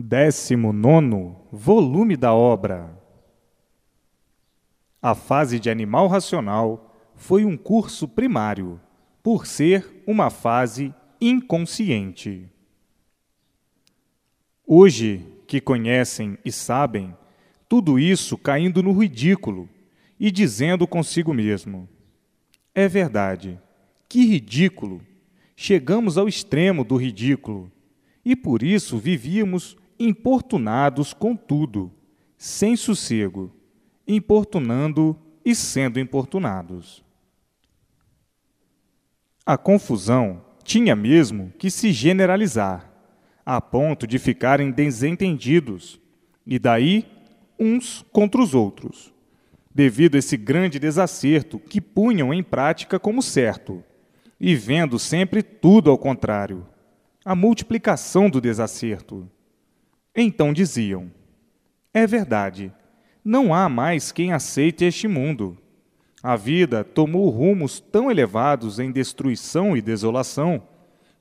Décimo nono volume da obra. A fase de animal racional foi um curso primário, por ser uma fase inconsciente. Hoje, que conhecem e sabem, tudo isso caindo no ridículo e dizendo consigo mesmo: É verdade, que ridículo! Chegamos ao extremo do ridículo e por isso vivíamos importunados com tudo, sem sossego, importunando e sendo importunados. A confusão tinha mesmo que se generalizar, a ponto de ficarem desentendidos, e daí uns contra os outros, devido a esse grande desacerto que punham em prática como certo, e vendo sempre tudo ao contrário, a multiplicação do desacerto. Então diziam: É verdade, não há mais quem aceite este mundo. A vida tomou rumos tão elevados em destruição e desolação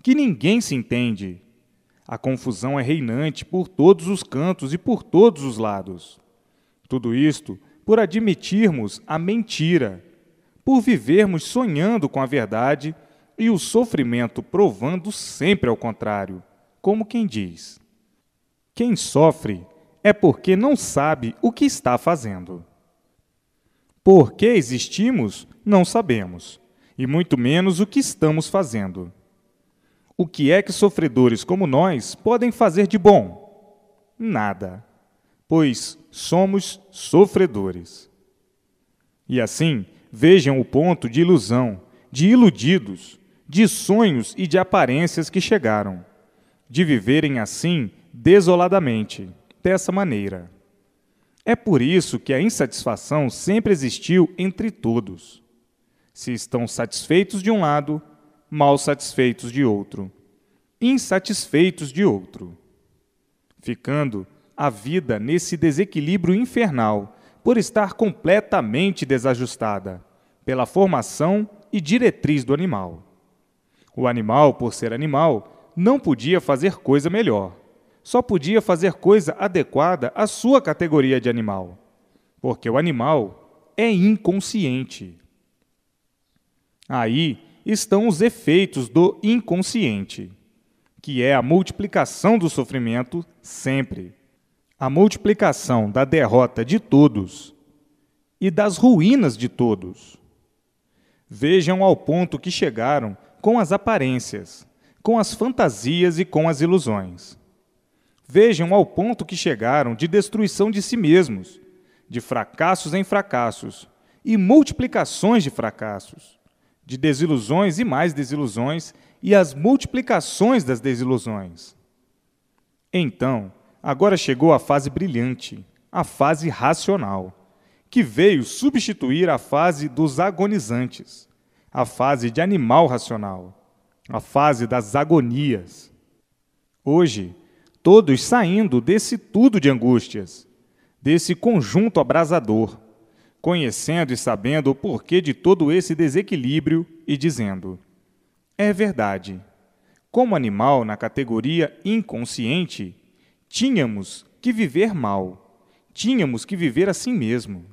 que ninguém se entende. A confusão é reinante por todos os cantos e por todos os lados. Tudo isto por admitirmos a mentira, por vivermos sonhando com a verdade e o sofrimento provando sempre ao contrário, como quem diz: quem sofre é porque não sabe o que está fazendo. Por que existimos, não sabemos, e muito menos o que estamos fazendo. O que é que sofredores como nós podem fazer de bom? Nada, pois somos sofredores. E assim, vejam o ponto de ilusão, de iludidos, de sonhos e de aparências que chegaram, de viverem assim desoladamente, dessa maneira. É por isso que a insatisfação sempre existiu entre todos. Se estão satisfeitos de um lado, mal satisfeitos de outro, insatisfeitos de outro, ficando a vida nesse desequilíbrio infernal por estar completamente desajustada pela formação e diretriz do animal. O animal, por ser animal, não podia fazer coisa melhor só podia fazer coisa adequada à sua categoria de animal, porque o animal é inconsciente. Aí estão os efeitos do inconsciente, que é a multiplicação do sofrimento sempre, a multiplicação da derrota de todos e das ruínas de todos. Vejam ao ponto que chegaram com as aparências, com as fantasias e com as ilusões. Vejam ao ponto que chegaram de destruição de si mesmos, de fracassos em fracassos e multiplicações de fracassos, de desilusões e mais desilusões e as multiplicações das desilusões. Então, agora chegou a fase brilhante, a fase racional, que veio substituir a fase dos agonizantes, a fase de animal racional, a fase das agonias. Hoje, todos saindo desse tudo de angústias, desse conjunto abrasador, conhecendo e sabendo o porquê de todo esse desequilíbrio e dizendo: É verdade, como animal na categoria inconsciente, tínhamos que viver mal, tínhamos que viver assim mesmo.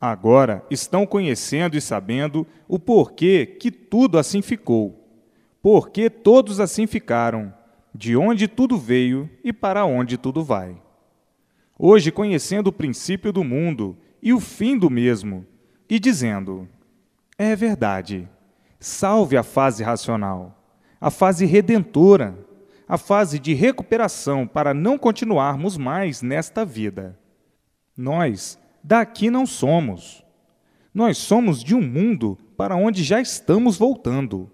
Agora estão conhecendo e sabendo o porquê que tudo assim ficou, porque todos assim ficaram de onde tudo veio e para onde tudo vai. Hoje, conhecendo o princípio do mundo e o fim do mesmo, e dizendo: É verdade, salve a fase racional, a fase redentora, a fase de recuperação para não continuarmos mais nesta vida. Nós daqui não somos. Nós somos de um mundo para onde já estamos voltando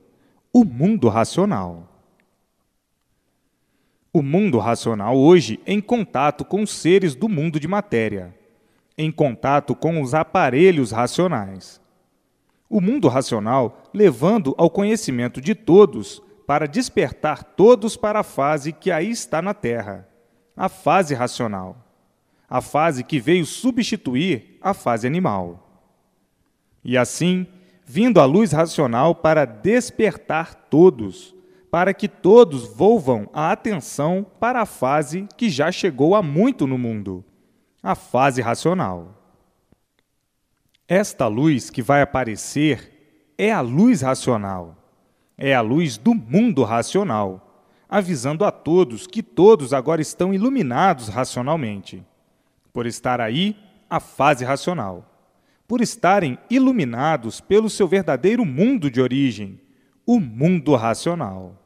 o mundo racional. O mundo racional hoje em contato com os seres do mundo de matéria, em contato com os aparelhos racionais. O mundo racional levando ao conhecimento de todos para despertar todos para a fase que aí está na Terra, a fase racional, a fase que veio substituir a fase animal. E assim, vindo a luz racional para despertar todos para que todos volvam a atenção para a fase que já chegou há muito no mundo a fase racional. Esta luz que vai aparecer é a luz racional, é a luz do mundo racional, avisando a todos que todos agora estão iluminados racionalmente, por estar aí a fase racional, por estarem iluminados pelo seu verdadeiro mundo de origem, o mundo racional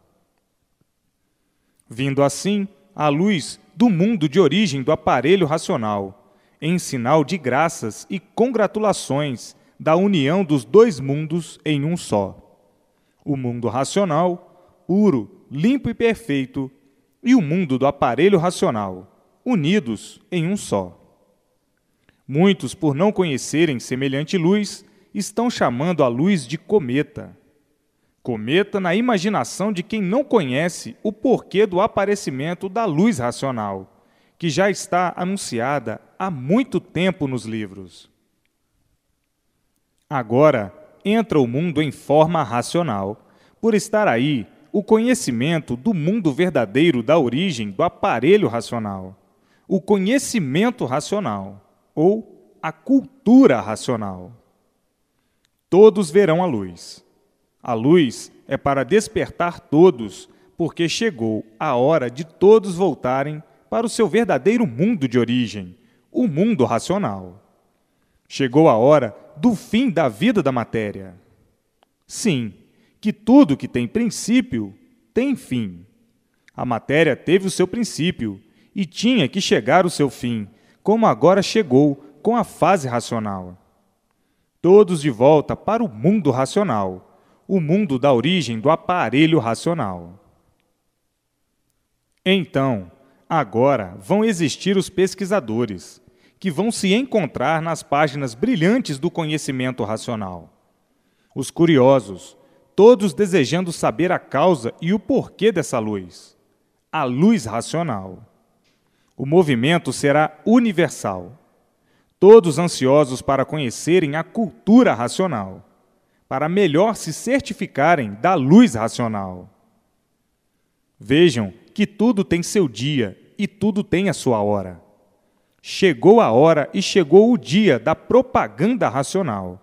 vindo assim a luz do mundo de origem do aparelho racional, em sinal de graças e congratulações da união dos dois mundos em um só. O mundo racional, puro, limpo e perfeito, e o mundo do aparelho racional, unidos em um só. Muitos, por não conhecerem semelhante luz, estão chamando a luz de cometa Cometa na imaginação de quem não conhece o porquê do aparecimento da luz racional, que já está anunciada há muito tempo nos livros. Agora entra o mundo em forma racional, por estar aí o conhecimento do mundo verdadeiro da origem do aparelho racional, o conhecimento racional, ou a cultura racional. Todos verão a luz a luz é para despertar todos, porque chegou a hora de todos voltarem para o seu verdadeiro mundo de origem, o mundo racional. Chegou a hora do fim da vida da matéria. Sim, que tudo que tem princípio tem fim. A matéria teve o seu princípio e tinha que chegar o seu fim, como agora chegou com a fase racional. Todos de volta para o mundo racional o mundo da origem do aparelho racional. Então, agora vão existir os pesquisadores, que vão se encontrar nas páginas brilhantes do conhecimento racional. Os curiosos, todos desejando saber a causa e o porquê dessa luz, a luz racional. O movimento será universal. Todos ansiosos para conhecerem a cultura racional para melhor se certificarem da luz racional. Vejam que tudo tem seu dia e tudo tem a sua hora. Chegou a hora e chegou o dia da propaganda racional,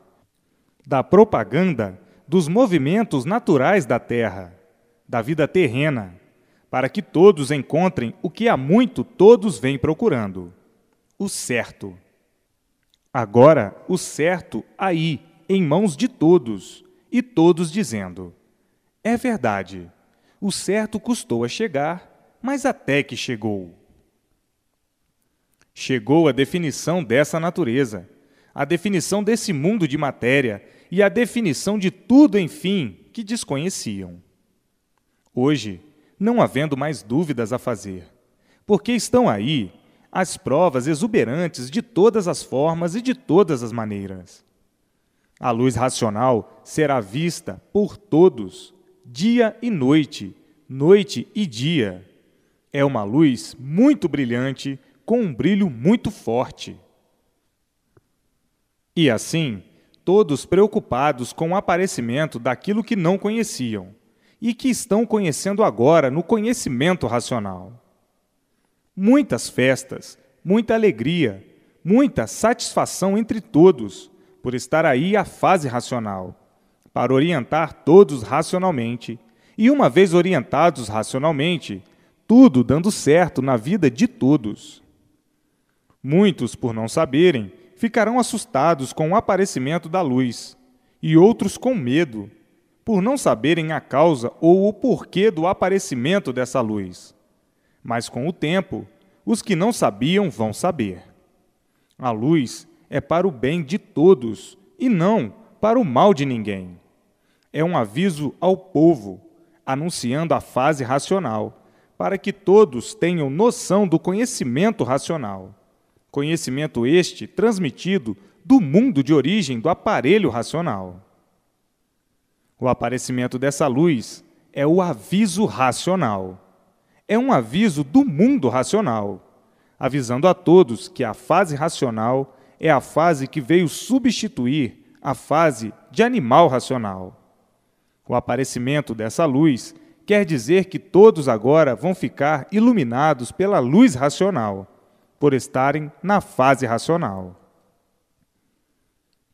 da propaganda dos movimentos naturais da terra, da vida terrena, para que todos encontrem o que há muito todos vêm procurando: o certo. Agora, o certo aí em mãos de todos, e todos dizendo: É verdade, o certo custou a chegar, mas até que chegou. Chegou a definição dessa natureza, a definição desse mundo de matéria e a definição de tudo, enfim, que desconheciam. Hoje, não havendo mais dúvidas a fazer, porque estão aí as provas exuberantes de todas as formas e de todas as maneiras. A luz racional será vista por todos, dia e noite, noite e dia. É uma luz muito brilhante, com um brilho muito forte. E assim, todos preocupados com o aparecimento daquilo que não conheciam e que estão conhecendo agora no conhecimento racional. Muitas festas, muita alegria, muita satisfação entre todos, por estar aí a fase racional, para orientar todos racionalmente. E uma vez orientados racionalmente, tudo dando certo na vida de todos. Muitos, por não saberem, ficarão assustados com o aparecimento da luz, e outros com medo, por não saberem a causa ou o porquê do aparecimento dessa luz. Mas com o tempo, os que não sabiam vão saber. A luz é para o bem de todos e não para o mal de ninguém. É um aviso ao povo, anunciando a fase racional, para que todos tenham noção do conhecimento racional. Conhecimento este transmitido do mundo de origem do aparelho racional. O aparecimento dessa luz é o aviso racional. É um aviso do mundo racional, avisando a todos que a fase racional é a fase que veio substituir a fase de animal racional. O aparecimento dessa luz quer dizer que todos agora vão ficar iluminados pela luz racional, por estarem na fase racional.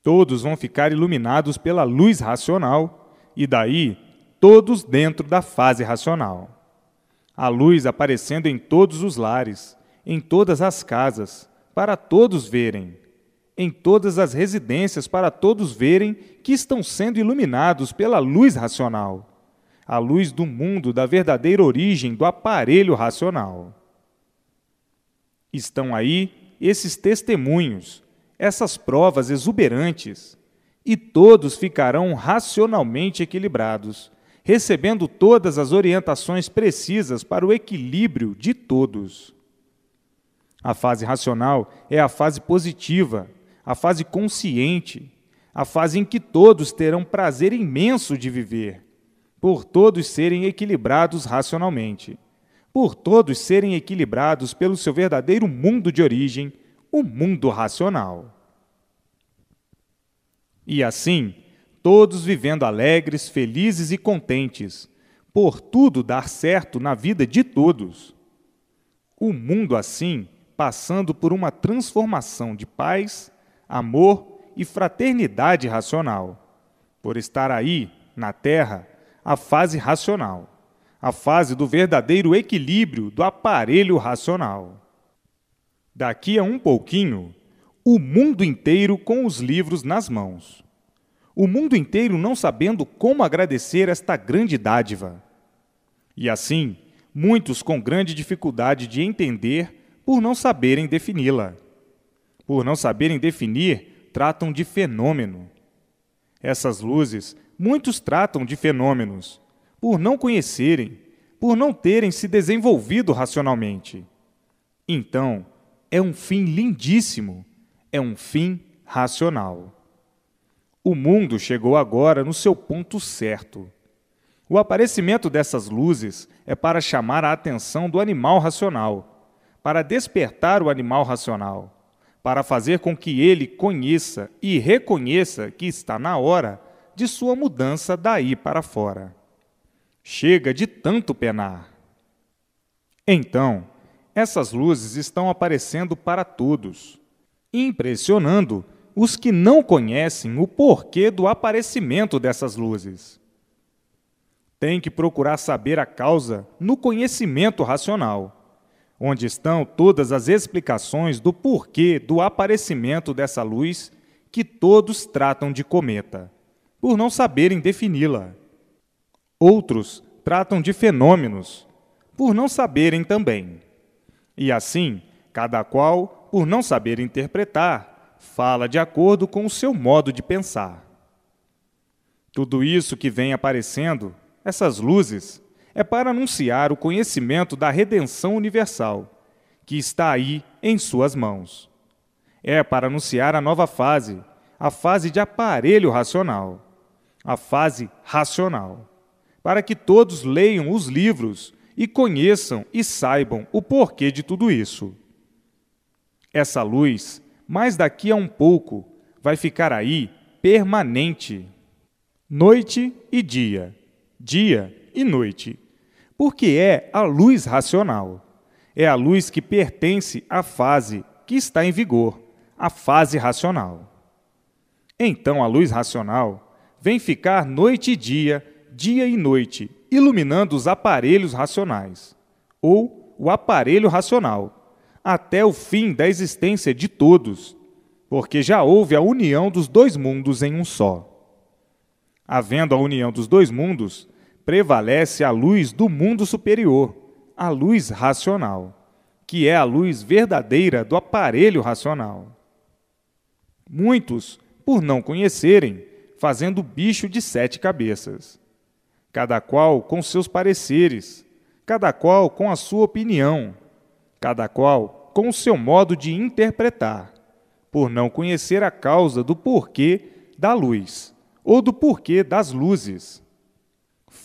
Todos vão ficar iluminados pela luz racional e daí todos dentro da fase racional. A luz aparecendo em todos os lares, em todas as casas, para todos verem em todas as residências para todos verem que estão sendo iluminados pela luz racional, a luz do mundo da verdadeira origem do aparelho racional. Estão aí esses testemunhos, essas provas exuberantes, e todos ficarão racionalmente equilibrados, recebendo todas as orientações precisas para o equilíbrio de todos. A fase racional é a fase positiva, a fase consciente, a fase em que todos terão prazer imenso de viver, por todos serem equilibrados racionalmente, por todos serem equilibrados pelo seu verdadeiro mundo de origem, o mundo racional. E assim, todos vivendo alegres, felizes e contentes, por tudo dar certo na vida de todos. O mundo assim, passando por uma transformação de paz amor e fraternidade racional. Por estar aí, na Terra, a fase racional, a fase do verdadeiro equilíbrio do aparelho racional. Daqui a um pouquinho, o mundo inteiro com os livros nas mãos. O mundo inteiro não sabendo como agradecer esta grande dádiva. E assim, muitos com grande dificuldade de entender por não saberem defini-la por não saberem definir, tratam de fenômeno. Essas luzes, muitos tratam de fenômenos, por não conhecerem, por não terem se desenvolvido racionalmente. Então, é um fim lindíssimo, é um fim racional. O mundo chegou agora no seu ponto certo. O aparecimento dessas luzes é para chamar a atenção do animal racional, para despertar o animal racional, para fazer com que ele conheça e reconheça que está na hora de sua mudança daí para fora. Chega de tanto penar. Então, essas luzes estão aparecendo para todos, impressionando os que não conhecem o porquê do aparecimento dessas luzes. Tem que procurar saber a causa no conhecimento racional onde estão todas as explicações do porquê do aparecimento dessa luz que todos tratam de cometa, por não saberem defini-la. Outros tratam de fenômenos, por não saberem também. E assim, cada qual, por não saber interpretar, fala de acordo com o seu modo de pensar. Tudo isso que vem aparecendo, essas luzes, é para anunciar o conhecimento da redenção universal, que está aí em suas mãos. É para anunciar a nova fase, a fase de aparelho racional, a fase racional, para que todos leiam os livros e conheçam e saibam o porquê de tudo isso. Essa luz, mais daqui a um pouco, vai ficar aí permanente. Noite e dia, dia e noite porque é a luz racional. É a luz que pertence à fase que está em vigor, a fase racional. Então a luz racional vem ficar noite e dia, dia e noite, iluminando os aparelhos racionais, ou o aparelho racional, até o fim da existência de todos, porque já houve a união dos dois mundos em um só. Havendo a união dos dois mundos, prevalece a luz do mundo superior, a luz racional, que é a luz verdadeira do aparelho racional. Muitos, por não conhecerem, fazendo bicho de sete cabeças, cada qual com seus pareceres, cada qual com a sua opinião, cada qual com o seu modo de interpretar, por não conhecer a causa do porquê da luz ou do porquê das luzes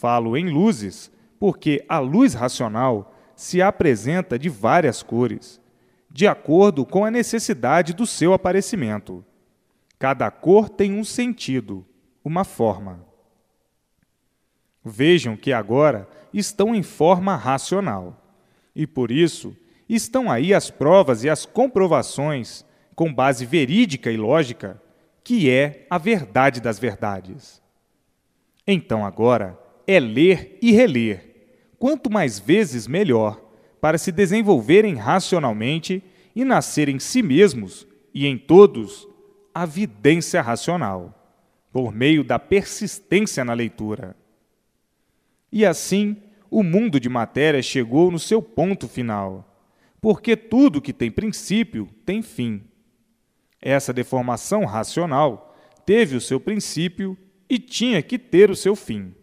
Falo em luzes porque a luz racional se apresenta de várias cores, de acordo com a necessidade do seu aparecimento. Cada cor tem um sentido, uma forma. Vejam que agora estão em forma racional. E por isso estão aí as provas e as comprovações, com base verídica e lógica, que é a verdade das verdades. Então agora é ler e reler. Quanto mais vezes, melhor, para se desenvolverem racionalmente e nascer em si mesmos e em todos a vidência racional, por meio da persistência na leitura. E assim, o mundo de matéria chegou no seu ponto final, porque tudo que tem princípio tem fim. Essa deformação racional teve o seu princípio e tinha que ter o seu fim.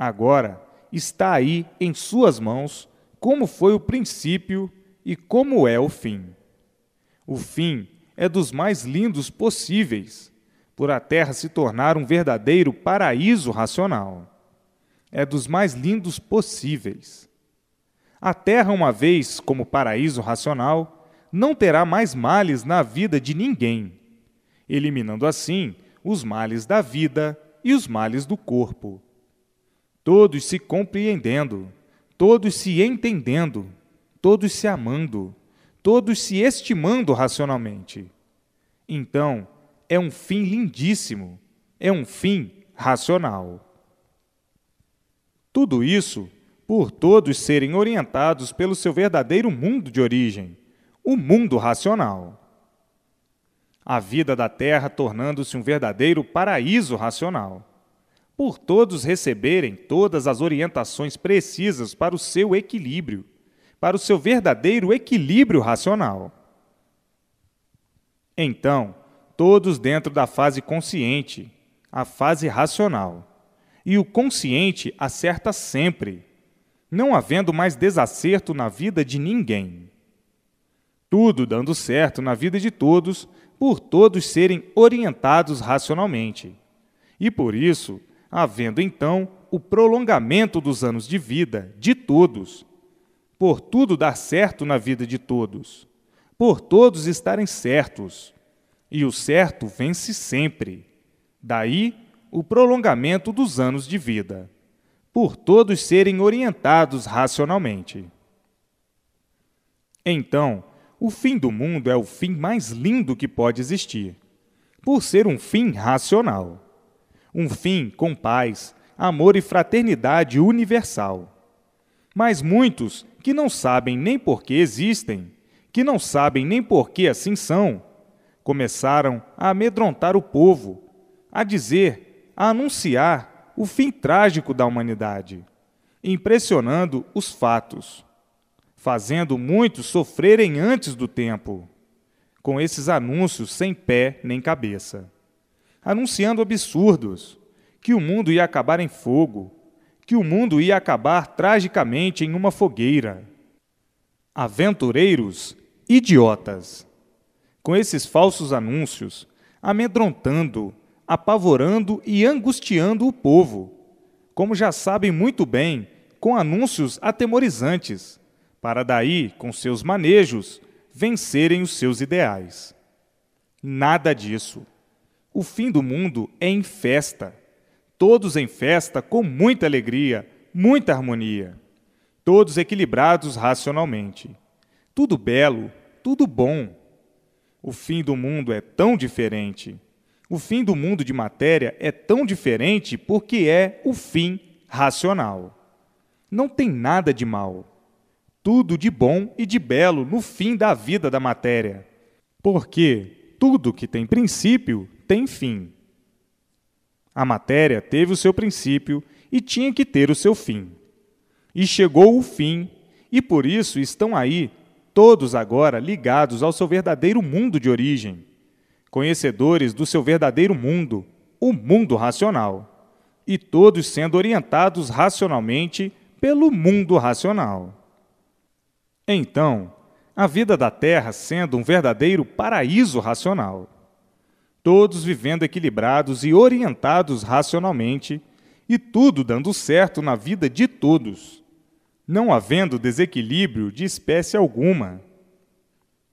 Agora está aí em suas mãos como foi o princípio e como é o fim. O fim é dos mais lindos possíveis, por a terra se tornar um verdadeiro paraíso racional. É dos mais lindos possíveis. A terra, uma vez como paraíso racional, não terá mais males na vida de ninguém, eliminando assim os males da vida e os males do corpo todos se compreendendo, todos se entendendo, todos se amando, todos se estimando racionalmente. Então, é um fim lindíssimo, é um fim racional. Tudo isso por todos serem orientados pelo seu verdadeiro mundo de origem, o mundo racional. A vida da Terra tornando-se um verdadeiro paraíso racional por todos receberem todas as orientações precisas para o seu equilíbrio, para o seu verdadeiro equilíbrio racional. Então, todos dentro da fase consciente, a fase racional. E o consciente acerta sempre, não havendo mais desacerto na vida de ninguém. Tudo dando certo na vida de todos, por todos serem orientados racionalmente. E por isso, havendo então o prolongamento dos anos de vida de todos, por tudo dar certo na vida de todos, por todos estarem certos. E o certo vence sempre. Daí o prolongamento dos anos de vida, por todos serem orientados racionalmente. Então, o fim do mundo é o fim mais lindo que pode existir, por ser um fim racional um fim com paz, amor e fraternidade universal. Mas muitos que não sabem nem por que existem, que não sabem nem por que assim são, começaram a amedrontar o povo, a dizer, a anunciar o fim trágico da humanidade, impressionando os fatos, fazendo muitos sofrerem antes do tempo, com esses anúncios sem pé nem cabeça anunciando absurdos, que o mundo ia acabar em fogo, que o mundo ia acabar tragicamente em uma fogueira. Aventureiros idiotas. Com esses falsos anúncios, amedrontando, apavorando e angustiando o povo, como já sabem muito bem, com anúncios atemorizantes, para daí, com seus manejos, vencerem os seus ideais. Nada disso. O fim do mundo é em festa. Todos em festa com muita alegria, muita harmonia. Todos equilibrados racionalmente. Tudo belo, tudo bom. O fim do mundo é tão diferente. O fim do mundo de matéria é tão diferente porque é o fim racional. Não tem nada de mal. Tudo de bom e de belo no fim da vida da matéria. Porque tudo que tem princípio tem fim. A matéria teve o seu princípio e tinha que ter o seu fim. E chegou o fim, e por isso estão aí, todos agora ligados ao seu verdadeiro mundo de origem, conhecedores do seu verdadeiro mundo, o mundo racional, e todos sendo orientados racionalmente pelo mundo racional. Então, a vida da Terra sendo um verdadeiro paraíso racional todos vivendo equilibrados e orientados racionalmente, e tudo dando certo na vida de todos, não havendo desequilíbrio de espécie alguma.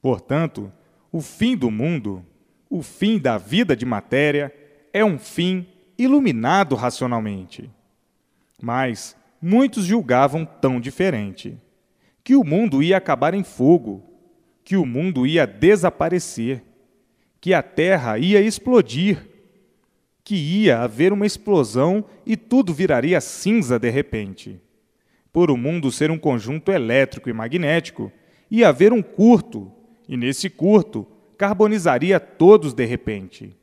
Portanto, o fim do mundo, o fim da vida de matéria, é um fim iluminado racionalmente. Mas muitos julgavam tão diferente: que o mundo ia acabar em fogo, que o mundo ia desaparecer, que a terra ia explodir, que ia haver uma explosão e tudo viraria cinza de repente. Por o mundo ser um conjunto elétrico e magnético, ia haver um curto, e nesse curto carbonizaria todos de repente.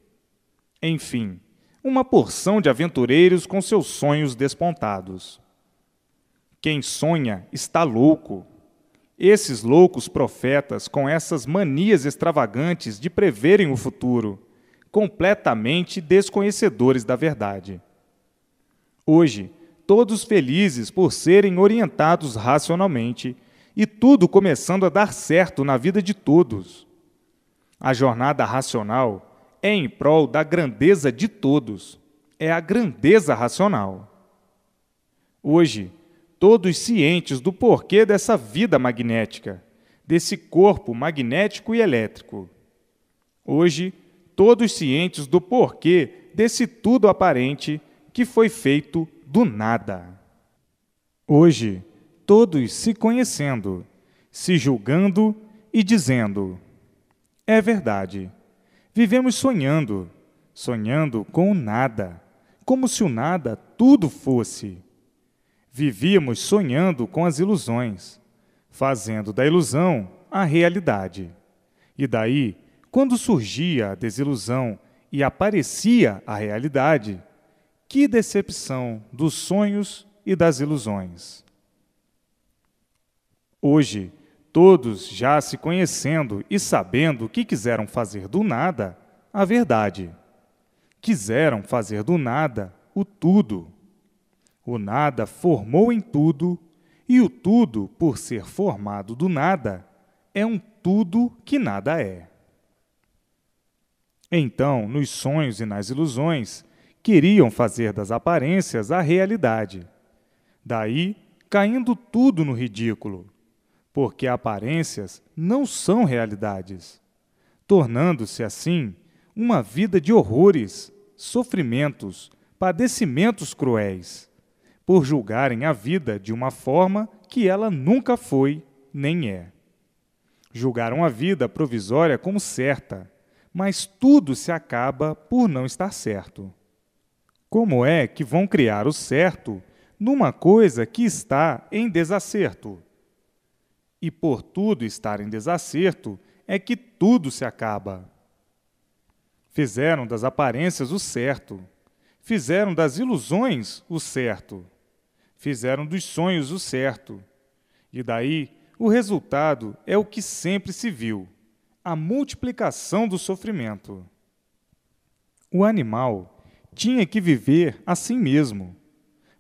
Enfim, uma porção de aventureiros com seus sonhos despontados. Quem sonha está louco. Esses loucos profetas, com essas manias extravagantes de preverem o futuro, completamente desconhecedores da verdade. Hoje, todos felizes por serem orientados racionalmente e tudo começando a dar certo na vida de todos. A jornada racional é em prol da grandeza de todos, é a grandeza racional. Hoje, todos cientes do porquê dessa vida magnética, desse corpo magnético e elétrico. Hoje, todos cientes do porquê desse tudo aparente que foi feito do nada. Hoje, todos se conhecendo, se julgando e dizendo: É verdade, vivemos sonhando, sonhando com o nada, como se o nada tudo fosse vivíamos sonhando com as ilusões, fazendo da ilusão a realidade. E daí, quando surgia a desilusão e aparecia a realidade, que decepção dos sonhos e das ilusões. Hoje, todos já se conhecendo e sabendo que quiseram fazer do nada a verdade. Quiseram fazer do nada o tudo o nada formou em tudo, e o tudo, por ser formado do nada, é um tudo que nada é. Então, nos sonhos e nas ilusões, queriam fazer das aparências a realidade. Daí, caindo tudo no ridículo, porque aparências não são realidades, tornando-se assim uma vida de horrores, sofrimentos, padecimentos cruéis por julgarem a vida de uma forma que ela nunca foi nem é. Julgaram a vida provisória como certa, mas tudo se acaba por não estar certo. Como é que vão criar o certo numa coisa que está em desacerto? E por tudo estar em desacerto é que tudo se acaba. Fizeram das aparências o certo, fizeram das ilusões o certo Fizeram dos sonhos o certo. E daí, o resultado é o que sempre se viu: a multiplicação do sofrimento. O animal tinha que viver assim mesmo,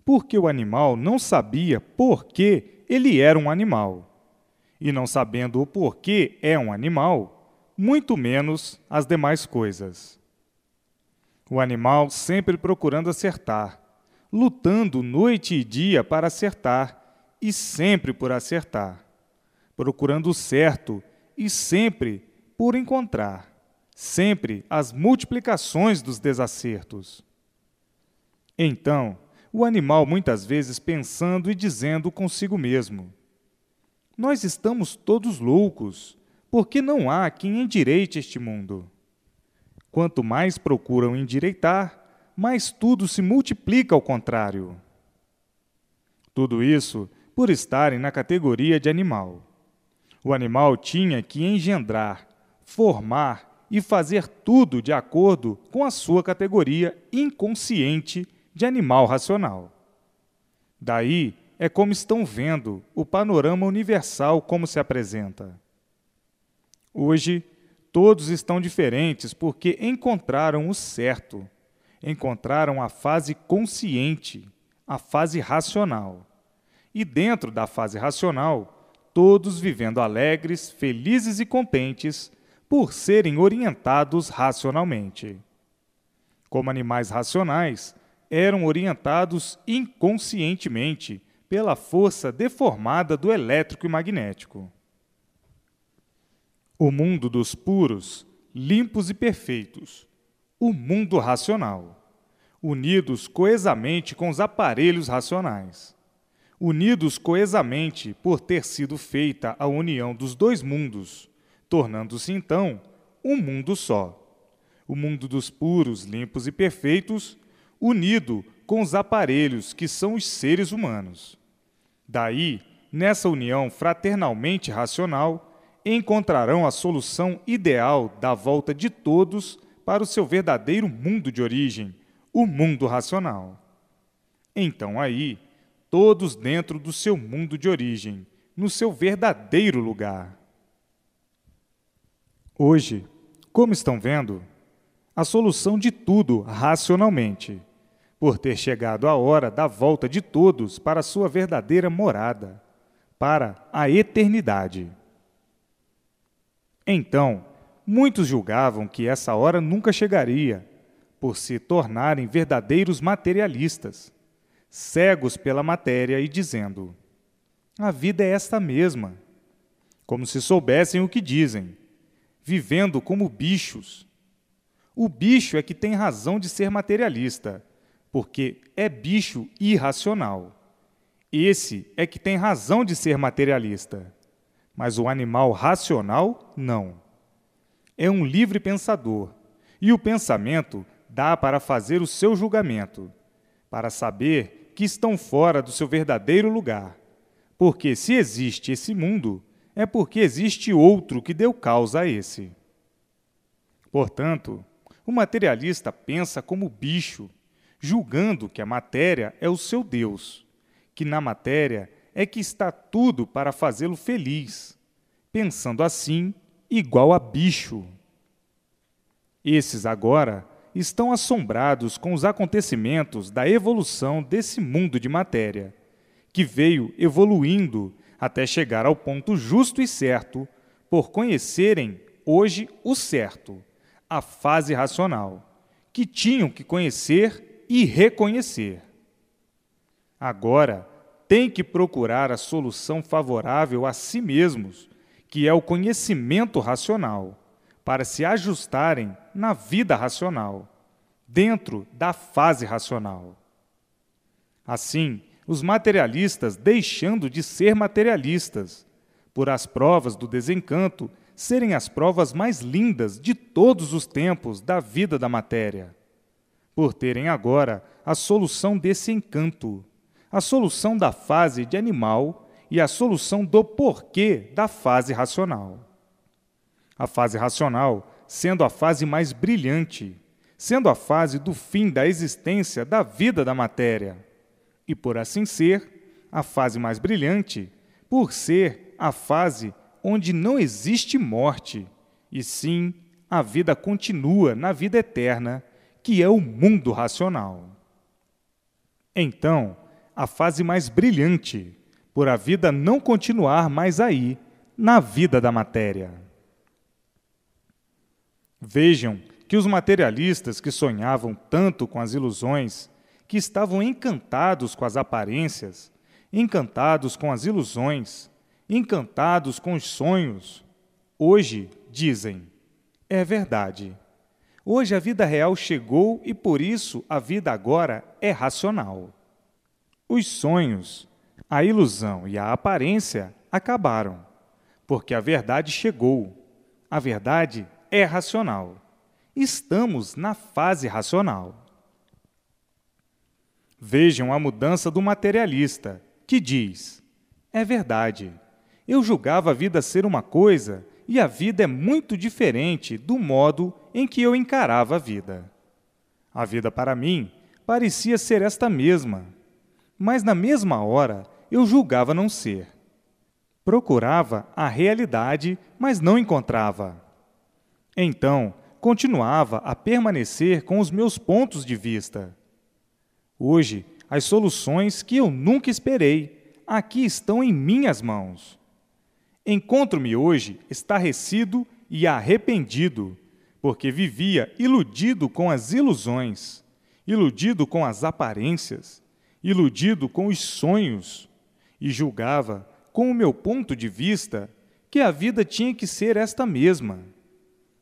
porque o animal não sabia por que ele era um animal. E não sabendo o porquê é um animal, muito menos as demais coisas. O animal sempre procurando acertar, lutando noite e dia para acertar, e sempre por acertar, procurando o certo e sempre por encontrar, sempre as multiplicações dos desacertos. Então, o animal muitas vezes pensando e dizendo consigo mesmo: Nós estamos todos loucos, porque não há quem endireite este mundo. Quanto mais procuram endireitar, mas tudo se multiplica ao contrário. Tudo isso por estarem na categoria de animal. O animal tinha que engendrar, formar e fazer tudo de acordo com a sua categoria inconsciente de animal racional. Daí é como estão vendo o panorama universal como se apresenta. Hoje, todos estão diferentes porque encontraram o certo encontraram a fase consciente, a fase racional. E dentro da fase racional, todos vivendo alegres, felizes e contentes por serem orientados racionalmente. Como animais racionais, eram orientados inconscientemente pela força deformada do elétrico e magnético. O mundo dos puros, limpos e perfeitos, o mundo racional, unidos coesamente com os aparelhos racionais, unidos coesamente por ter sido feita a união dos dois mundos, tornando-se então um mundo só. O mundo dos puros, limpos e perfeitos, unido com os aparelhos que são os seres humanos. Daí, nessa união fraternalmente racional, encontrarão a solução ideal da volta de todos para o seu verdadeiro mundo de origem, o mundo racional. Então aí, todos dentro do seu mundo de origem, no seu verdadeiro lugar. Hoje, como estão vendo, a solução de tudo racionalmente, por ter chegado a hora da volta de todos para a sua verdadeira morada, para a eternidade. Então, Muitos julgavam que essa hora nunca chegaria, por se tornarem verdadeiros materialistas, cegos pela matéria e dizendo: A vida é esta mesma. Como se soubessem o que dizem, vivendo como bichos. O bicho é que tem razão de ser materialista, porque é bicho irracional. Esse é que tem razão de ser materialista, mas o animal racional não é um livre pensador, e o pensamento dá para fazer o seu julgamento, para saber que estão fora do seu verdadeiro lugar. Porque se existe esse mundo, é porque existe outro que deu causa a esse. Portanto, o materialista pensa como bicho, julgando que a matéria é o seu Deus, que na matéria é que está tudo para fazê-lo feliz. Pensando assim, igual a bicho. Esses agora estão assombrados com os acontecimentos da evolução desse mundo de matéria, que veio evoluindo até chegar ao ponto justo e certo, por conhecerem hoje o certo, a fase racional, que tinham que conhecer e reconhecer. Agora, têm que procurar a solução favorável a si mesmos que é o conhecimento racional, para se ajustarem na vida racional, dentro da fase racional. Assim, os materialistas deixando de ser materialistas, por as provas do desencanto serem as provas mais lindas de todos os tempos da vida da matéria, por terem agora a solução desse encanto, a solução da fase de animal e a solução do porquê da fase racional. A fase racional sendo a fase mais brilhante, sendo a fase do fim da existência da vida da matéria, e por assim ser, a fase mais brilhante, por ser a fase onde não existe morte, e sim a vida continua na vida eterna, que é o mundo racional. Então, a fase mais brilhante, por a vida não continuar mais aí, na vida da matéria. Vejam que os materialistas que sonhavam tanto com as ilusões, que estavam encantados com as aparências, encantados com as ilusões, encantados com os sonhos, hoje dizem: é verdade. Hoje a vida real chegou e por isso a vida agora é racional. Os sonhos, a ilusão e a aparência acabaram, porque a verdade chegou. A verdade é racional. Estamos na fase racional. Vejam a mudança do materialista, que diz: É verdade. Eu julgava a vida ser uma coisa e a vida é muito diferente do modo em que eu encarava a vida. A vida para mim parecia ser esta mesma, mas na mesma hora eu julgava não ser. Procurava a realidade, mas não encontrava. Então, continuava a permanecer com os meus pontos de vista. Hoje, as soluções que eu nunca esperei aqui estão em minhas mãos. Encontro-me hoje estarrecido e arrependido, porque vivia iludido com as ilusões, iludido com as aparências, iludido com os sonhos, e julgava, com o meu ponto de vista, que a vida tinha que ser esta mesma.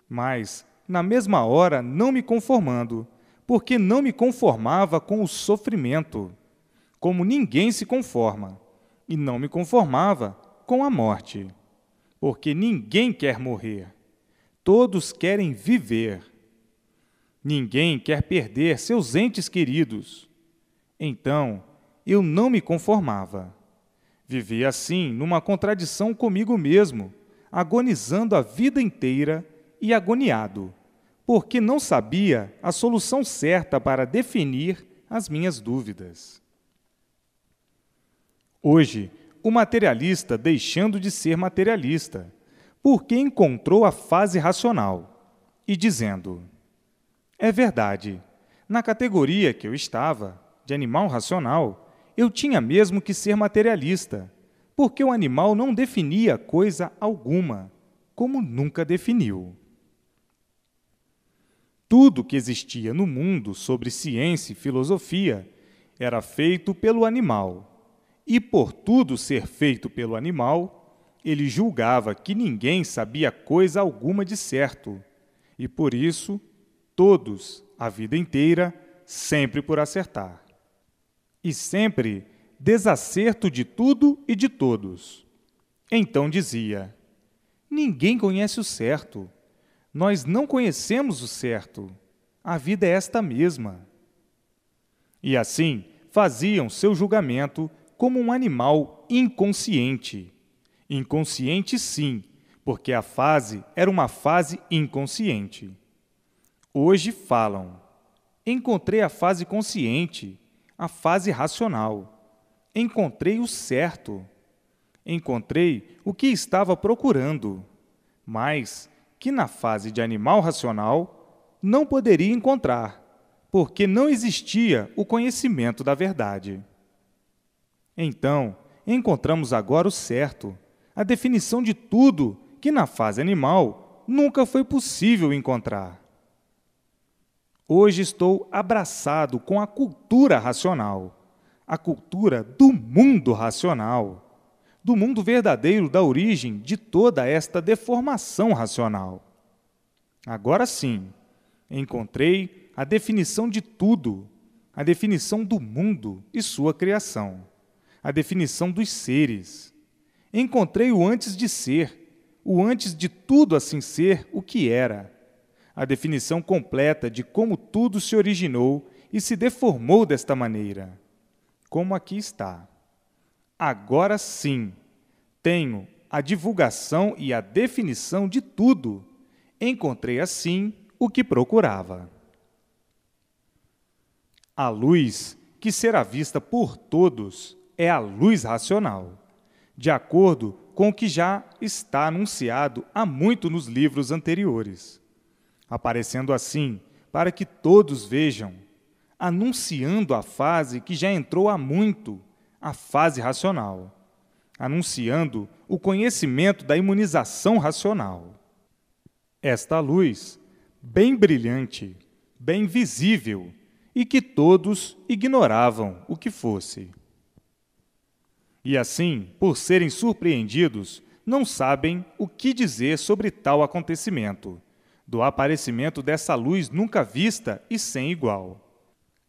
Mas, na mesma hora, não me conformando, porque não me conformava com o sofrimento, como ninguém se conforma, e não me conformava com a morte, porque ninguém quer morrer, todos querem viver. Ninguém quer perder seus entes queridos. Então, eu não me conformava. Vivi assim numa contradição comigo mesmo, agonizando a vida inteira e agoniado, porque não sabia a solução certa para definir as minhas dúvidas. Hoje, o materialista deixando de ser materialista, porque encontrou a fase racional, e dizendo: É verdade, na categoria que eu estava, de animal racional, eu tinha mesmo que ser materialista, porque o animal não definia coisa alguma, como nunca definiu. Tudo que existia no mundo sobre ciência e filosofia era feito pelo animal, e por tudo ser feito pelo animal, ele julgava que ninguém sabia coisa alguma de certo, e por isso, todos, a vida inteira, sempre por acertar e sempre desacerto de tudo e de todos. Então dizia: Ninguém conhece o certo. Nós não conhecemos o certo. A vida é esta mesma. E assim faziam seu julgamento como um animal inconsciente. Inconsciente, sim, porque a fase era uma fase inconsciente. Hoje falam: encontrei a fase consciente, a fase racional. Encontrei o certo. Encontrei o que estava procurando, mas que na fase de animal racional não poderia encontrar, porque não existia o conhecimento da verdade. Então, encontramos agora o certo, a definição de tudo que na fase animal nunca foi possível encontrar. Hoje estou abraçado com a cultura racional, a cultura do mundo racional, do mundo verdadeiro da origem de toda esta deformação racional. Agora sim, encontrei a definição de tudo, a definição do mundo e sua criação, a definição dos seres. Encontrei o antes de ser, o antes de tudo assim ser o que era a definição completa de como tudo se originou e se deformou desta maneira. Como aqui está. Agora sim, tenho a divulgação e a definição de tudo. Encontrei assim o que procurava. A luz que será vista por todos é a luz racional, de acordo com o que já está anunciado há muito nos livros anteriores aparecendo assim, para que todos vejam, anunciando a fase que já entrou há muito, a fase racional, anunciando o conhecimento da imunização racional. Esta luz, bem brilhante, bem visível, e que todos ignoravam o que fosse. E assim, por serem surpreendidos, não sabem o que dizer sobre tal acontecimento, do aparecimento dessa luz nunca vista e sem igual.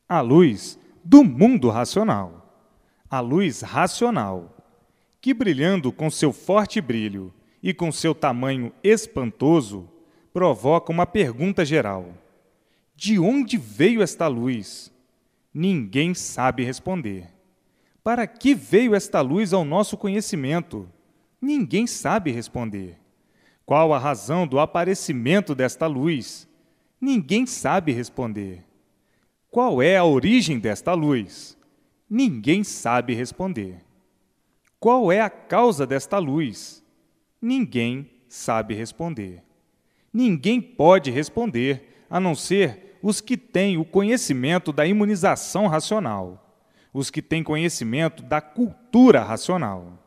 A luz do mundo racional. A luz racional, que brilhando com seu forte brilho e com seu tamanho espantoso, provoca uma pergunta geral: De onde veio esta luz? Ninguém sabe responder. Para que veio esta luz ao nosso conhecimento? Ninguém sabe responder. Qual a razão do aparecimento desta luz? Ninguém sabe responder. Qual é a origem desta luz? Ninguém sabe responder. Qual é a causa desta luz? Ninguém sabe responder. Ninguém pode responder, a não ser os que têm o conhecimento da imunização racional, os que têm conhecimento da cultura racional.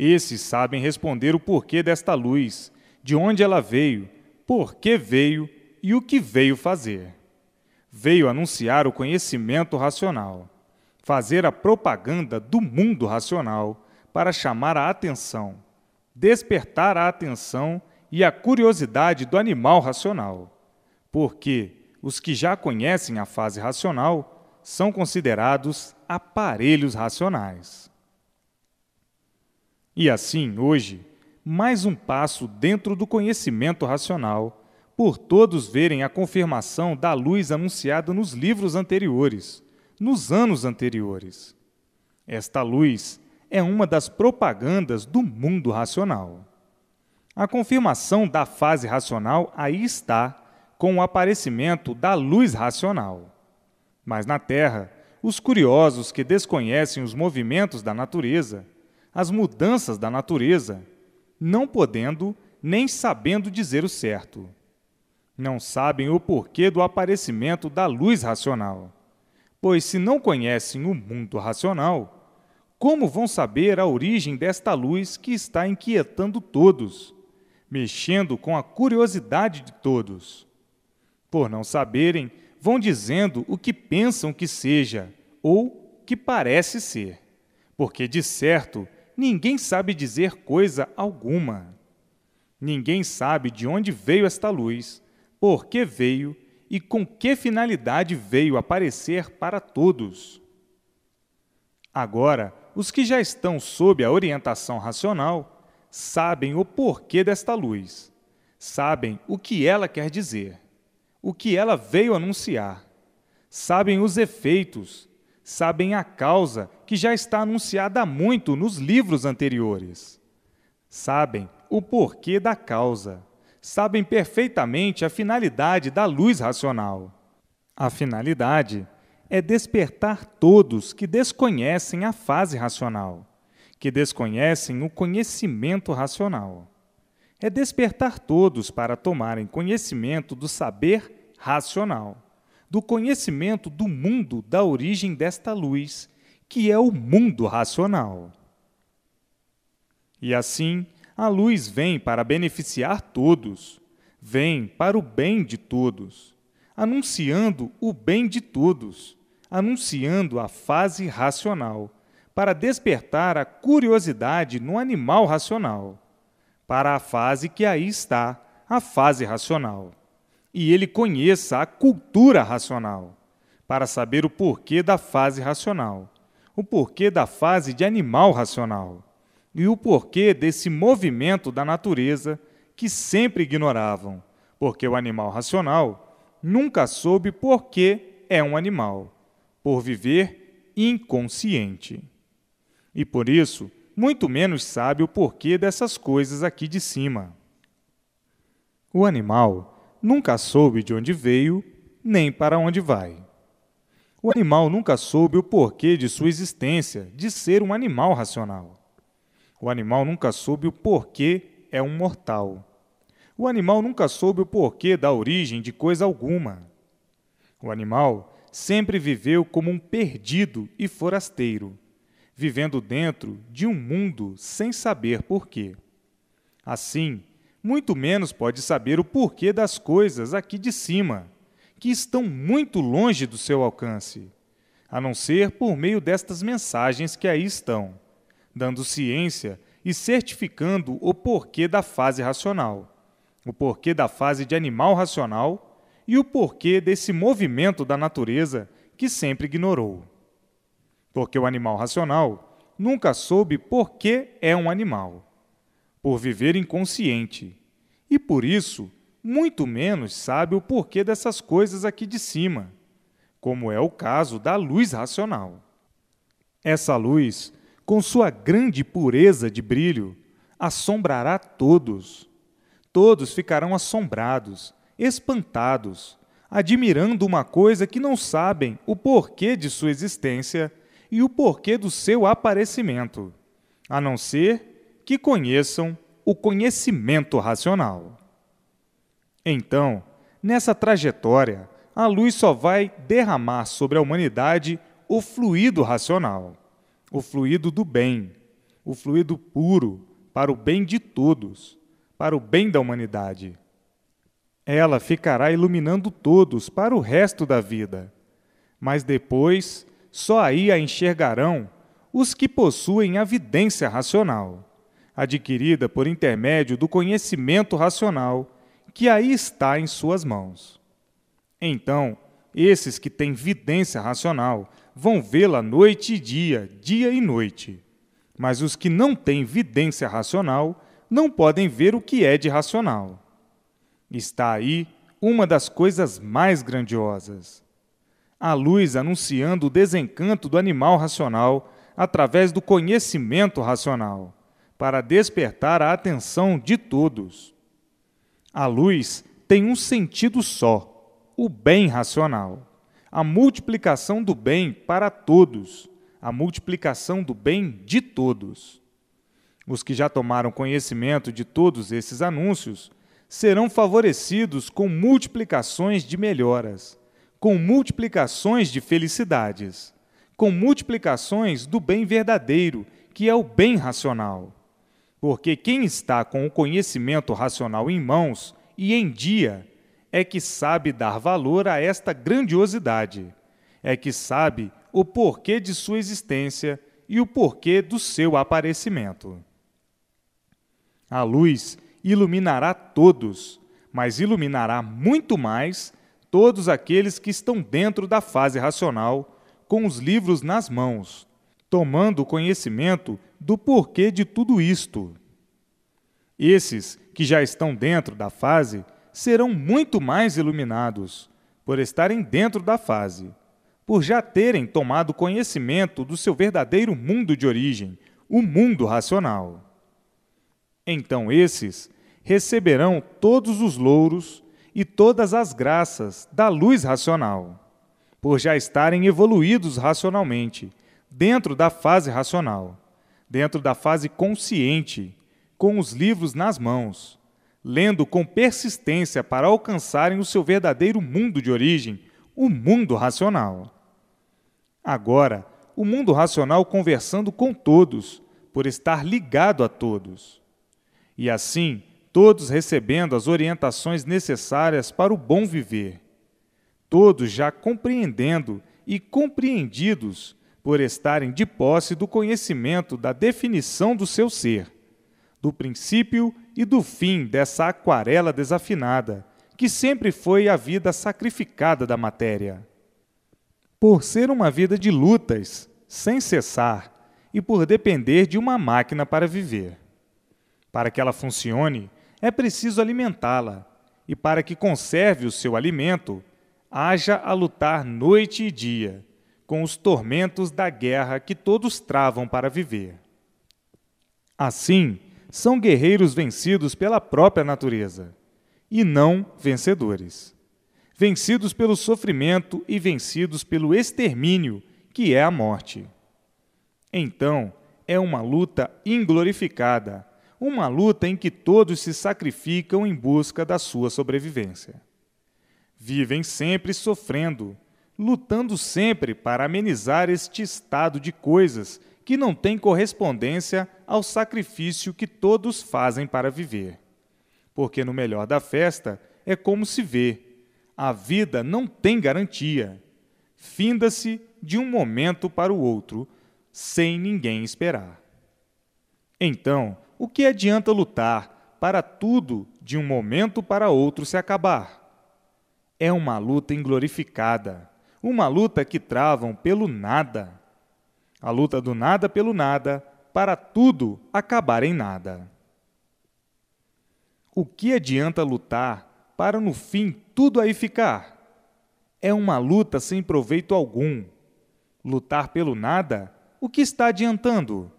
Esses sabem responder o porquê desta luz, de onde ela veio, por que veio e o que veio fazer. Veio anunciar o conhecimento racional, fazer a propaganda do mundo racional para chamar a atenção, despertar a atenção e a curiosidade do animal racional, porque os que já conhecem a fase racional são considerados aparelhos racionais. E assim, hoje, mais um passo dentro do conhecimento racional, por todos verem a confirmação da luz anunciada nos livros anteriores, nos anos anteriores. Esta luz é uma das propagandas do mundo racional. A confirmação da fase racional aí está, com o aparecimento da luz racional. Mas na Terra, os curiosos que desconhecem os movimentos da natureza as mudanças da natureza, não podendo nem sabendo dizer o certo. Não sabem o porquê do aparecimento da luz racional, pois se não conhecem o mundo racional, como vão saber a origem desta luz que está inquietando todos, mexendo com a curiosidade de todos? Por não saberem, vão dizendo o que pensam que seja ou que parece ser, porque de certo ninguém sabe dizer coisa alguma. Ninguém sabe de onde veio esta luz, por que veio e com que finalidade veio aparecer para todos. Agora, os que já estão sob a orientação racional sabem o porquê desta luz, sabem o que ela quer dizer, o que ela veio anunciar, sabem os efeitos, sabem a causa que já está anunciada há muito nos livros anteriores. Sabem o porquê da causa. Sabem perfeitamente a finalidade da luz racional. A finalidade é despertar todos que desconhecem a fase racional, que desconhecem o conhecimento racional. É despertar todos para tomarem conhecimento do saber racional, do conhecimento do mundo da origem desta luz que é o mundo racional. E assim, a luz vem para beneficiar todos, vem para o bem de todos, anunciando o bem de todos, anunciando a fase racional, para despertar a curiosidade no animal racional, para a fase que aí está, a fase racional. E ele conheça a cultura racional, para saber o porquê da fase racional o porquê da fase de animal racional e o porquê desse movimento da natureza que sempre ignoravam, porque o animal racional nunca soube por que é um animal, por viver inconsciente. E por isso, muito menos sabe o porquê dessas coisas aqui de cima. O animal nunca soube de onde veio nem para onde vai. O animal nunca soube o porquê de sua existência, de ser um animal racional. O animal nunca soube o porquê é um mortal. O animal nunca soube o porquê da origem de coisa alguma. O animal sempre viveu como um perdido e forasteiro, vivendo dentro de um mundo sem saber porquê. Assim, muito menos pode saber o porquê das coisas aqui de cima que estão muito longe do seu alcance, a não ser por meio destas mensagens que aí estão, dando ciência e certificando o porquê da fase racional, o porquê da fase de animal racional e o porquê desse movimento da natureza que sempre ignorou. Porque o animal racional nunca soube por que é um animal, por viver inconsciente, e por isso muito menos sabe o porquê dessas coisas aqui de cima, como é o caso da luz racional. Essa luz, com sua grande pureza de brilho, assombrará todos. Todos ficarão assombrados, espantados, admirando uma coisa que não sabem o porquê de sua existência e o porquê do seu aparecimento, a não ser que conheçam o conhecimento racional. Então, nessa trajetória, a luz só vai derramar sobre a humanidade o fluido racional, o fluido do bem, o fluido puro para o bem de todos, para o bem da humanidade. Ela ficará iluminando todos para o resto da vida, mas depois só aí a enxergarão os que possuem a vidência racional, adquirida por intermédio do conhecimento racional que aí está em suas mãos. Então, esses que têm vidência racional vão vê-la noite e dia, dia e noite. Mas os que não têm vidência racional não podem ver o que é de racional. Está aí uma das coisas mais grandiosas. A luz anunciando o desencanto do animal racional através do conhecimento racional, para despertar a atenção de todos. A luz tem um sentido só, o bem racional. A multiplicação do bem para todos, a multiplicação do bem de todos. Os que já tomaram conhecimento de todos esses anúncios serão favorecidos com multiplicações de melhoras, com multiplicações de felicidades, com multiplicações do bem verdadeiro, que é o bem racional porque quem está com o conhecimento racional em mãos e em dia é que sabe dar valor a esta grandiosidade, é que sabe o porquê de sua existência e o porquê do seu aparecimento. A luz iluminará todos, mas iluminará muito mais todos aqueles que estão dentro da fase racional, com os livros nas mãos, tomando conhecimento do porquê de tudo isto. Esses que já estão dentro da fase serão muito mais iluminados, por estarem dentro da fase, por já terem tomado conhecimento do seu verdadeiro mundo de origem, o mundo racional. Então esses receberão todos os louros e todas as graças da luz racional, por já estarem evoluídos racionalmente dentro da fase racional, dentro da fase consciente, com os livros nas mãos, lendo com persistência para alcançarem o seu verdadeiro mundo de origem, o mundo racional. Agora, o mundo racional conversando com todos, por estar ligado a todos. E assim, todos recebendo as orientações necessárias para o bom viver. Todos já compreendendo e compreendidos por estarem de posse do conhecimento da definição do seu ser, do princípio e do fim dessa aquarela desafinada, que sempre foi a vida sacrificada da matéria. Por ser uma vida de lutas, sem cessar, e por depender de uma máquina para viver. Para que ela funcione, é preciso alimentá-la, e para que conserve o seu alimento, haja a lutar noite e dia com os tormentos da guerra que todos travam para viver. Assim, são guerreiros vencidos pela própria natureza, e não vencedores. Vencidos pelo sofrimento e vencidos pelo extermínio, que é a morte. Então, é uma luta inglorificada, uma luta em que todos se sacrificam em busca da sua sobrevivência. Vivem sempre sofrendo, lutando sempre para amenizar este estado de coisas que não tem correspondência ao sacrifício que todos fazem para viver. Porque no melhor da festa é como se vê: a vida não tem garantia. Finda-se de um momento para o outro, sem ninguém esperar. Então, o que adianta lutar para tudo de um momento para outro se acabar? É uma luta inglorificada, uma luta que travam pelo nada. A luta do nada pelo nada, para tudo acabar em nada. O que adianta lutar para no fim tudo aí ficar? É uma luta sem proveito algum. Lutar pelo nada, o que está adiantando?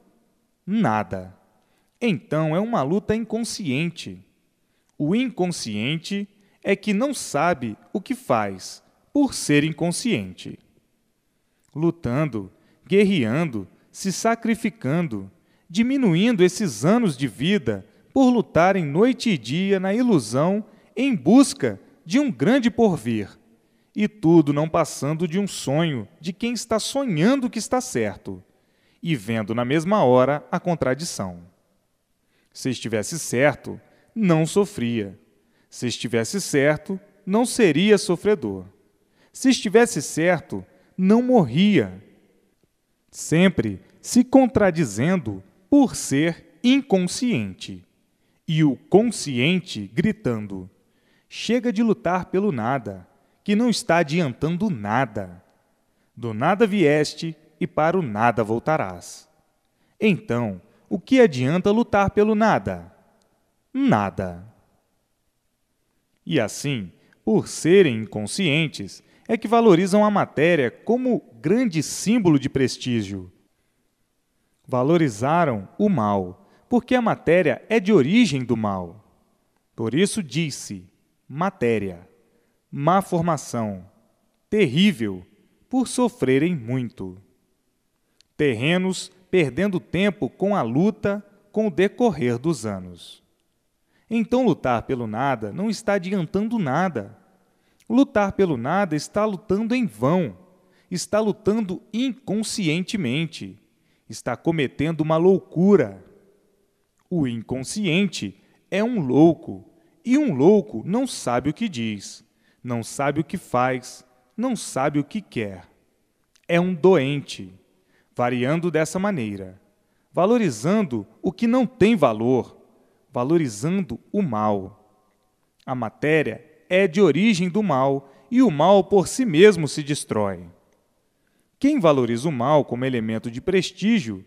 Nada. Então é uma luta inconsciente. O inconsciente é que não sabe o que faz por ser inconsciente. Lutando, guerreando, se sacrificando, diminuindo esses anos de vida por lutarem noite e dia na ilusão em busca de um grande porvir, e tudo não passando de um sonho de quem está sonhando que está certo, e vendo na mesma hora a contradição. Se estivesse certo, não sofria. Se estivesse certo, não seria sofredor. Se estivesse certo, não morria. Sempre se contradizendo por ser inconsciente. E o consciente gritando: chega de lutar pelo nada, que não está adiantando nada. Do nada vieste e para o nada voltarás. Então, o que adianta lutar pelo nada? Nada. E assim, por serem inconscientes, é que valorizam a matéria como grande símbolo de prestígio. Valorizaram o mal, porque a matéria é de origem do mal. Por isso disse: matéria, má formação, terrível, por sofrerem muito. Terrenos perdendo tempo com a luta com o decorrer dos anos. Então, lutar pelo nada não está adiantando nada. Lutar pelo nada está lutando em vão, está lutando inconscientemente, está cometendo uma loucura. O inconsciente é um louco, e um louco não sabe o que diz, não sabe o que faz, não sabe o que quer. É um doente, variando dessa maneira, valorizando o que não tem valor, valorizando o mal. A matéria é de origem do mal, e o mal por si mesmo se destrói. Quem valoriza o mal como elemento de prestígio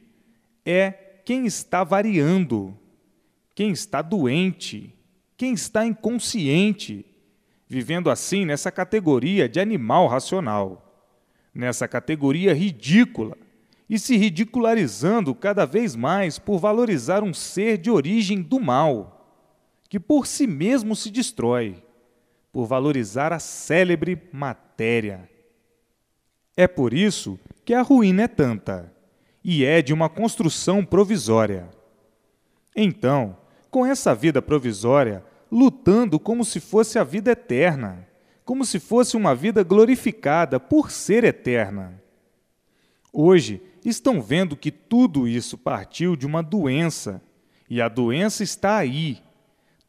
é quem está variando, quem está doente, quem está inconsciente, vivendo assim nessa categoria de animal racional, nessa categoria ridícula e se ridicularizando cada vez mais por valorizar um ser de origem do mal, que por si mesmo se destrói por valorizar a célebre matéria. É por isso que a ruína é tanta, e é de uma construção provisória. Então, com essa vida provisória, lutando como se fosse a vida eterna, como se fosse uma vida glorificada por ser eterna. Hoje, estão vendo que tudo isso partiu de uma doença, e a doença está aí,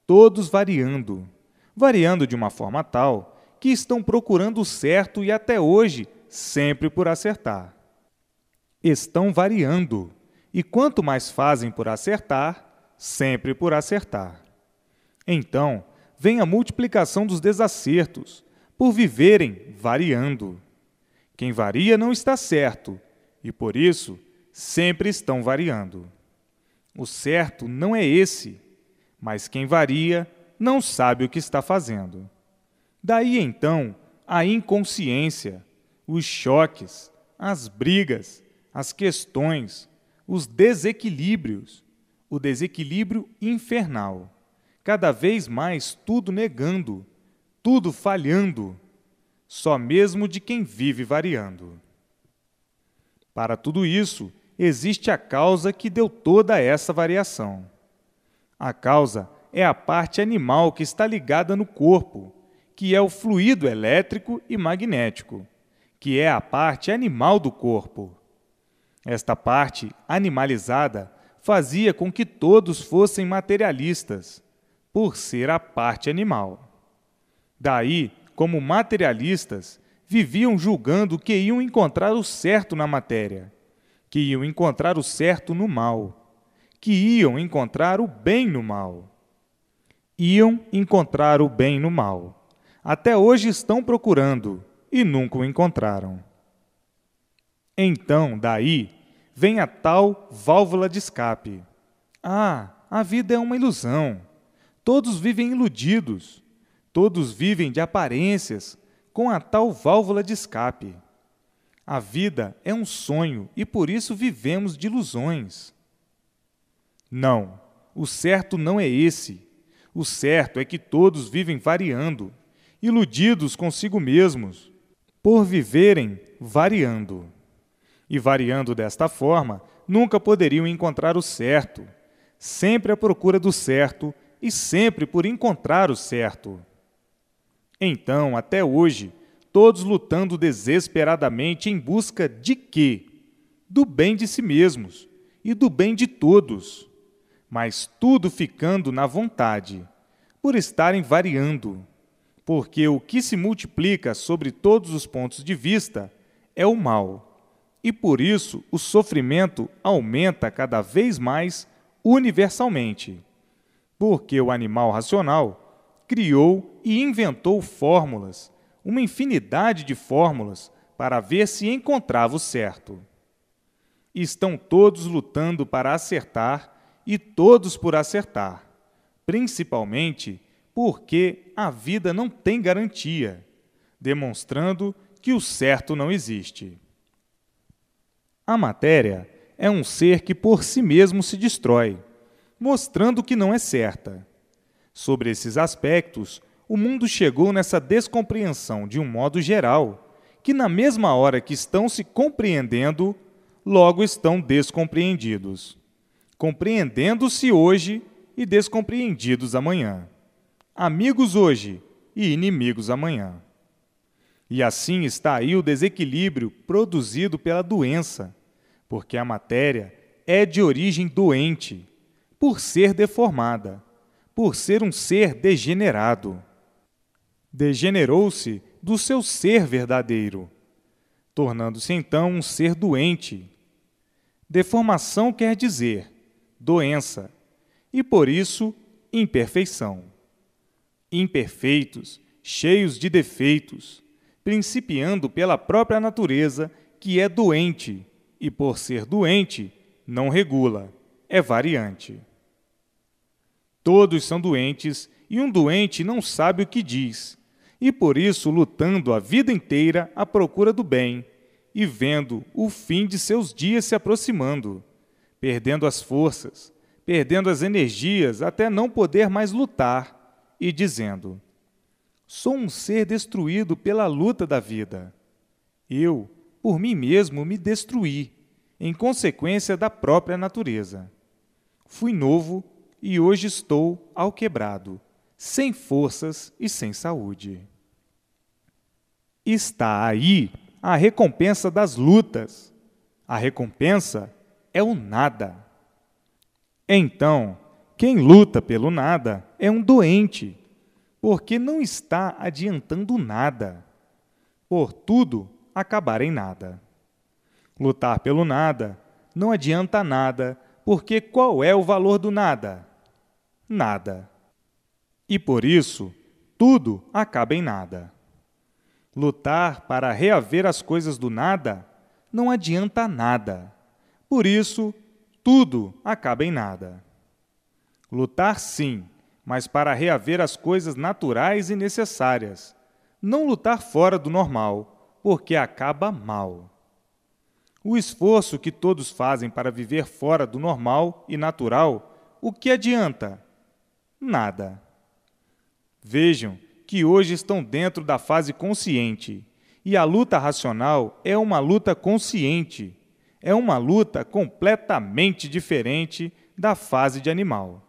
todos variando variando de uma forma tal que estão procurando o certo e até hoje sempre por acertar. Estão variando, e quanto mais fazem por acertar, sempre por acertar. Então, vem a multiplicação dos desacertos, por viverem variando. Quem varia não está certo, e por isso sempre estão variando. O certo não é esse, mas quem varia não sabe o que está fazendo. Daí então a inconsciência, os choques, as brigas, as questões, os desequilíbrios, o desequilíbrio infernal. Cada vez mais tudo negando, tudo falhando, só mesmo de quem vive variando. Para tudo isso, existe a causa que deu toda essa variação. A causa é a parte animal que está ligada no corpo, que é o fluido elétrico e magnético, que é a parte animal do corpo. Esta parte animalizada fazia com que todos fossem materialistas, por ser a parte animal. Daí, como materialistas, viviam julgando que iam encontrar o certo na matéria, que iam encontrar o certo no mal, que iam encontrar o bem no mal iam encontrar o bem no mal. Até hoje estão procurando e nunca o encontraram. Então, daí, vem a tal válvula de escape. Ah, a vida é uma ilusão. Todos vivem iludidos. Todos vivem de aparências, com a tal válvula de escape. A vida é um sonho e por isso vivemos de ilusões. Não, o certo não é esse, o certo é que todos vivem variando, iludidos consigo mesmos, por viverem variando. E variando desta forma, nunca poderiam encontrar o certo, sempre à procura do certo e sempre por encontrar o certo. Então, até hoje, todos lutando desesperadamente em busca de quê? Do bem de si mesmos e do bem de todos mas tudo ficando na vontade, por estarem variando. Porque o que se multiplica sobre todos os pontos de vista é o mal, e por isso o sofrimento aumenta cada vez mais universalmente. Porque o animal racional criou e inventou fórmulas, uma infinidade de fórmulas, para ver se encontrava o certo. Estão todos lutando para acertar e todos por acertar, principalmente porque a vida não tem garantia, demonstrando que o certo não existe. A matéria é um ser que por si mesmo se destrói, mostrando que não é certa. Sobre esses aspectos, o mundo chegou nessa descompreensão de um modo geral, que na mesma hora que estão se compreendendo, logo estão descompreendidos compreendendo-se hoje e descompreendidos amanhã, amigos hoje e inimigos amanhã. E assim está aí o desequilíbrio produzido pela doença, porque a matéria é de origem doente, por ser deformada, por ser um ser degenerado. Degenerou-se do seu ser verdadeiro, tornando-se então um ser doente. Deformação quer dizer doença, e por isso, imperfeição. Imperfeitos, cheios de defeitos, principiando pela própria natureza, que é doente, e por ser doente, não regula, é variante. Todos são doentes, e um doente não sabe o que diz, e por isso lutando a vida inteira à procura do bem, e vendo o fim de seus dias se aproximando perdendo as forças, perdendo as energias, até não poder mais lutar, e dizendo: Sou um ser destruído pela luta da vida. Eu, por mim mesmo, me destruí, em consequência da própria natureza. Fui novo e hoje estou ao quebrado, sem forças e sem saúde. Está aí a recompensa das lutas. A recompensa é o nada. Então, quem luta pelo nada é um doente, porque não está adiantando nada. Por tudo acabar em nada. Lutar pelo nada não adianta nada, porque qual é o valor do nada? Nada. E por isso, tudo acaba em nada. Lutar para reaver as coisas do nada não adianta nada por isso, tudo acaba em nada. Lutar, sim, mas para reaver as coisas naturais e necessárias. Não lutar fora do normal, porque acaba mal. O esforço que todos fazem para viver fora do normal e natural, o que adianta? Nada. Vejam que hoje estão dentro da fase consciente, e a luta racional é uma luta consciente é uma luta completamente diferente da fase de animal.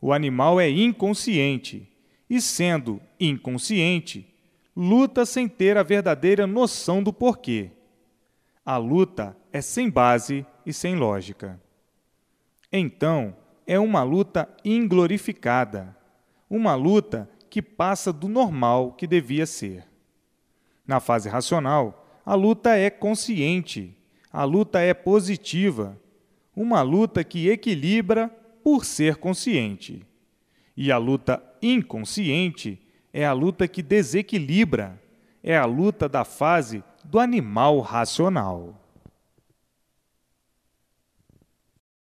O animal é inconsciente e, sendo inconsciente, luta sem ter a verdadeira noção do porquê. A luta é sem base e sem lógica. Então, é uma luta inglorificada, uma luta que passa do normal que devia ser. Na fase racional, a luta é consciente a luta é positiva, uma luta que equilibra por ser consciente. E a luta inconsciente é a luta que desequilibra, é a luta da fase do animal racional.